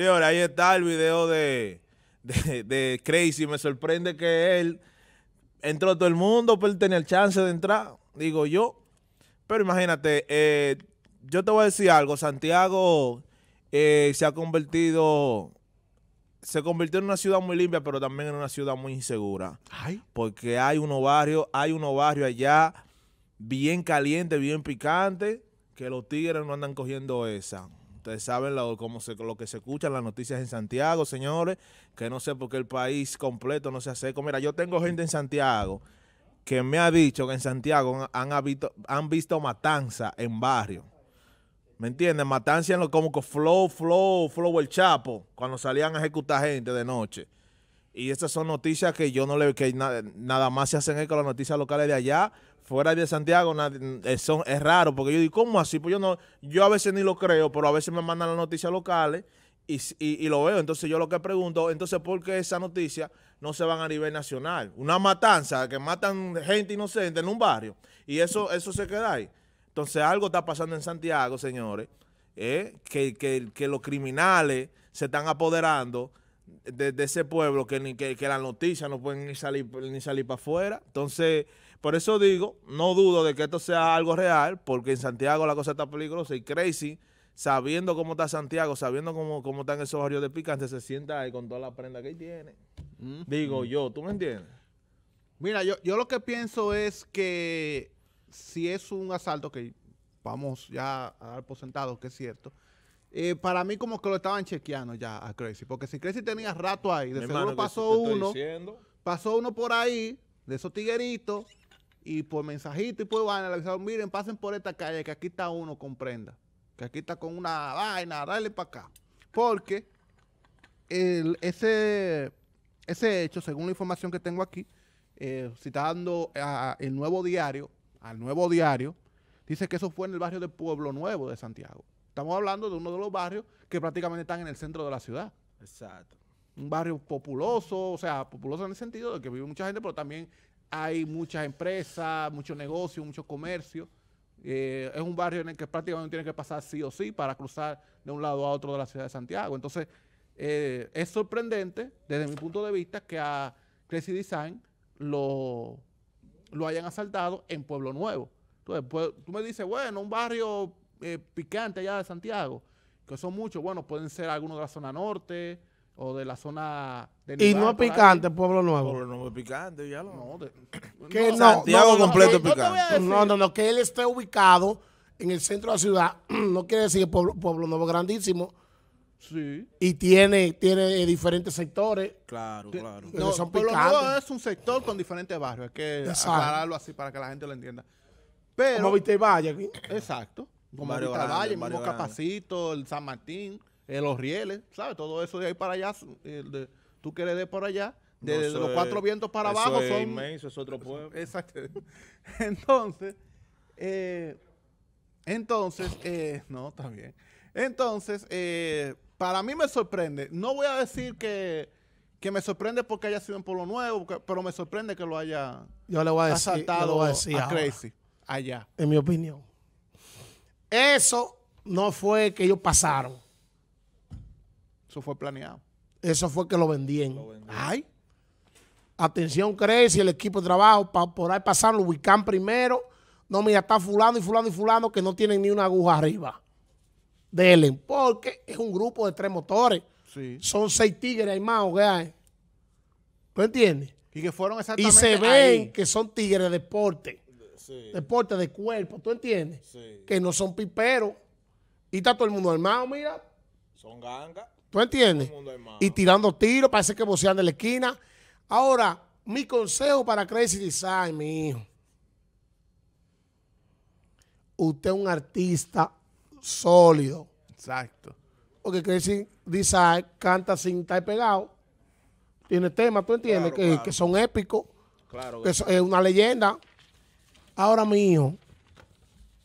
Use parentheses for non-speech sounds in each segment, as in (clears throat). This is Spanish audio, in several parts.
Señor, ahí está el video de, de, Crazy. Me sorprende que él entró todo el mundo, pero él tenía chance de entrar, digo yo. Pero imagínate, eh, yo te voy a decir algo. Santiago eh, se ha convertido se convirtió en una ciudad muy limpia, pero también en una ciudad muy insegura. Porque hay unos barrios, hay unos barrio allá bien caliente, bien picante, que los tigres no andan cogiendo esa. Ustedes saben lo, cómo se, lo que se escucha en las noticias en Santiago, señores, que no sé por qué el país completo no se hace. Mira, yo tengo gente en Santiago que me ha dicho que en Santiago han, visto, han matanza en barrio. ¿Me entiendes? Matanzas en lo como que flow, flow, flow el chapo, cuando salían a ejecutar gente de noche. Y estas son noticias que yo no le, que nada más se hacen con las noticias locales de allá, fuera de Santiago es, eh, es raro, porque yo digo, ¿cómo así? Pues yo no, yo a veces ni lo creo, pero a veces me mandan las noticias locales y, y, lo veo. Entonces yo lo que pregunto, entonces, ¿por qué esas noticias no se van a nivel nacional? Una matanza, que matan gente inocente en un barrio, y eso, eso se queda ahí. Entonces algo está pasando en Santiago, señores, eh, que, que, los criminales se están apoderando de, ese pueblo que, ni, que, que las noticias no pueden ni salir, ni salir para afuera. Entonces, por eso digo, no dudo de que esto sea algo real, porque en Santiago la cosa está peligrosa y Crazy, sabiendo cómo está Santiago, sabiendo cómo, cómo están esos barrios de picante, se sienta ahí con toda la prenda que tiene. Digo yo, ¿tú me entiendes? Mira, yo, yo lo que pienso es que si es un asalto que vamos ya a dar por sentado, que es cierto, eh, para mí como que lo estaban chequeando ya a Crazy, porque si Crazy tenía rato ahí, de seguro pasó uno, pasó uno por ahí, de esos tigueritos, y por mensajito y por vaina le avisaron, miren, pasen por esta calle que aquí está uno comprenda. que aquí está con una vaina, dale para acá. Porque ese, ese hecho, según la información que tengo aquí, citando eh, el nuevo diario, al nuevo diario, dice que eso fue en el barrio de Pueblo Nuevo de Santiago. Estamos hablando de uno de los barrios que prácticamente están en el centro de la ciudad. Exacto. Un barrio populoso, o sea, populoso en el sentido de que vive mucha gente, pero también hay muchas empresas, muchos negocios, mucho comercio. Eh, es un barrio en el que prácticamente tiene que pasar sí o sí para cruzar de un lado a otro de la ciudad de Santiago. Entonces, eh, es sorprendente, desde mi punto de vista, que a Crazy Design lo, lo hayan asaltado en Pueblo Nuevo. Entonces, pues, tú me dices, bueno, un barrio eh, picante allá de Santiago, que son muchos. Bueno, pueden ser algunos de la zona norte, o de la zona de Y no es picante, Pueblo Nuevo. Pueblo Nuevo es picante, ya lo. No, que no, completo es picante. No, no, no, que él esté ubicado en el centro de la ciudad, (clears throat) no quiere decir que Pueblo, Pueblo Nuevo grandísimo. Sí. Y tiene, tiene eh, diferentes sectores. Claro, claro. No, es un sector con diferentes barrios. Hay que aclararlo así para que la gente lo entienda. Pero, Como viste Valle Exacto. Como Mario viste Valle, mismo Capacito, el San Martín. En los rieles, ¿sabes? Todo eso de ahí para allá, tú que de des para allá, de, los cuatro vientos para abajo es son... inmenso, es otro pueblo. Exacto. (laughs) Entonces, eh, entonces, eh, no, está bien. Entonces, eh, para mí me sorprende. No voy a decir que me sorprende porque haya sido en Pueblo Nuevo, pero me sorprende que lo haya yo le voy a decir, asaltado a Crazy allá. En mi opinión. Eso no fue que ellos pasaron. Eso fue planeado. Eso fue que lo vendían. Ay. Atención, Crazy, el equipo de trabajo, para por ahí pasaron, lo ubican primero. No, mira, está fulano y fulano y fulano que no tienen ni una aguja arriba. Delen, porque es un grupo de tres motores. Son seis tigres, armados más, hay. ¿Tú entiendes? Y que fueron exactamente Y se ven que son tigres de deporte. Deporte de cuerpo, ¿tú entiendes? Que no son piperos. Y está todo el mundo armado, mira. Son gangas. ¿Tú entiendes? Y tirando tiros, parece que bocean de la esquina. Ahora, mi consejo para Crazy Design, mi hijo. Usted es un artista sólido. Exacto. Porque Crazy Design canta sin estar pegado. Tiene temas, ¿tú entiendes? que, son épicos. Claro. Que es una leyenda. Ahora, mi hijo,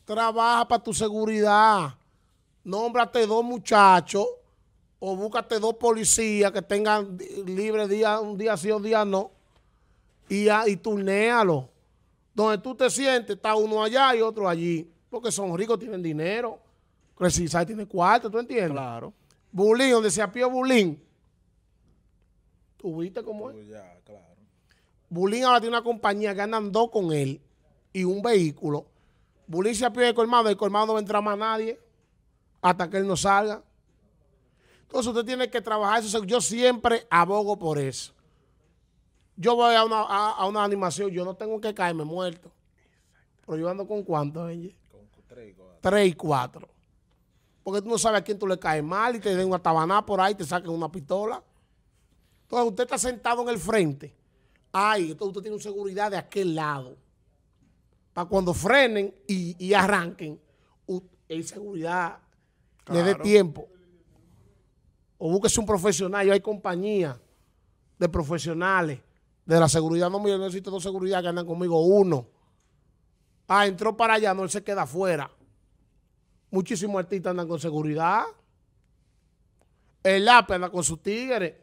trabaja para tu seguridad. Nómbrate dos muchachos o búscate dos policías que tengan libre día, un día sí o día no, y, y turnéalo. Donde tú te sientes, está uno allá y otro allí. Porque son ricos, tienen dinero. ¿sabes? tiene cuarto, ¿tú entiendes? Claro. Bulín, donde se apió Bulín. ¿Tú viste cómo es? Oh, claro. Bulín ahora tiene una compañía que andan dos con él y un vehículo. Bulín se apió de colmado, el colmado no entrar más nadie hasta que él no salga. Entonces usted tiene que trabajar eso. Yo siempre abogo por eso. Yo voy a una, animación, yo no tengo que caerme muerto. Pero yo ando con cuánto, ¿eh? Con tres y cuatro. Porque tú no sabes a quién tú le caes mal y te den una tabaná por ahí, te saquen una pistola. Entonces usted está sentado en el frente. Ay, entonces usted tiene una seguridad de aquel lado. Para cuando frenen y, arranquen, hay seguridad, le dé tiempo o búsquese un profesional. Yo hay compañía de profesionales de la seguridad. No, yo necesito dos seguridad que andan conmigo. Uno. Ah, entró para allá, no, él se queda afuera. Muchísimos artistas andan con seguridad. El lápiz anda con sus tigres,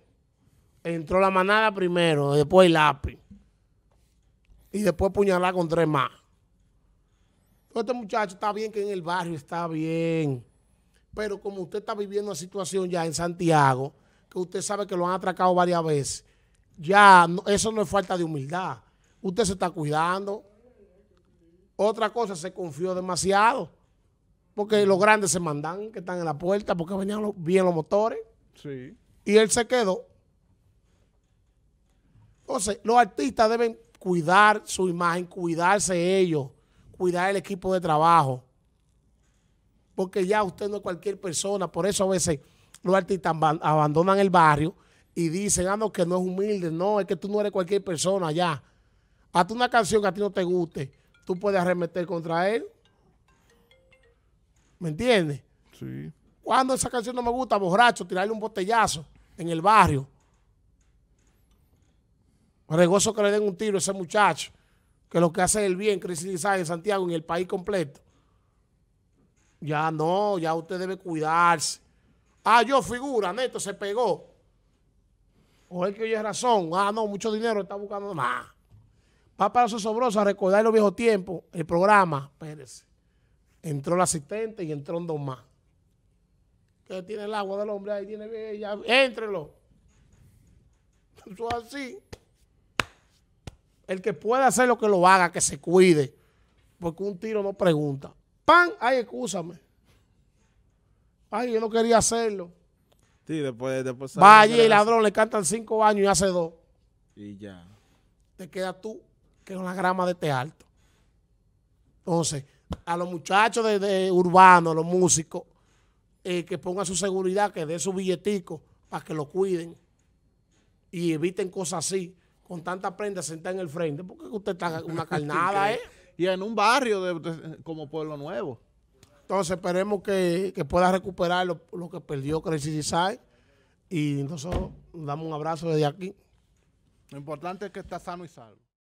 Entró la manada primero, después el lápiz. Y después puñalada con tres más. Este muchacho está bien que en el barrio está bien pero como usted está viviendo una situación ya en Santiago, que usted sabe que lo han atracado varias veces, ya eso no es falta de humildad. Usted se está cuidando. Otra cosa, se confió demasiado. Porque los grandes se mandan, que están en la puerta, porque venían bien los motores. Y él se quedó. Entonces, los artistas deben cuidar su imagen, cuidarse ellos, cuidar el equipo de trabajo porque ya usted no es cualquier persona. Por eso a veces los artistas abandonan el barrio y dicen, ah, no, que no es humilde, no, es que tú no eres cualquier persona ya. Hazte una canción que a ti no te guste, tú puedes arremeter contra él. ¿Me entiendes? Sí. Cuando esa canción no me gusta, borracho, tirarle un botellazo en el barrio. Regozo que le den un tiro a ese muchacho, que lo que hace es el bien, Chris en Santiago, en el país completo. Ya no, ya usted debe cuidarse. Ah, yo figura, neto, se pegó. O el que oye razón. Ah, no, mucho dinero está buscando más. Va para su sobrosa a recordar los viejos tiempos, el programa. Espérese. Entró el asistente y entró un don Que tiene el agua del hombre ahí, tiene ella. Éntrelo. Eso así. El que pueda hacer lo que lo haga, que se cuide. Porque un tiro no pregunta. ¡Pam! ¡Ay, excúsame! ¡Ay, yo no quería hacerlo! Sí, después, después allí el ladrón, le cantan cinco años y hace dos. Y ya. Te quedas tú, que es una grama de este alto. Entonces, a los muchachos de, de urbanos, a los músicos, eh, que pongan su seguridad, que den su billetico para que lo cuiden y eviten cosas así, con tanta prenda sentada en el frente, porque usted está una (laughs) carnada, ¿eh? y en un barrio como Pueblo Nuevo. Entonces esperemos que, pueda recuperar lo, que perdió Crazy y nosotros damos un abrazo desde aquí. Lo importante es que está sano y salvo.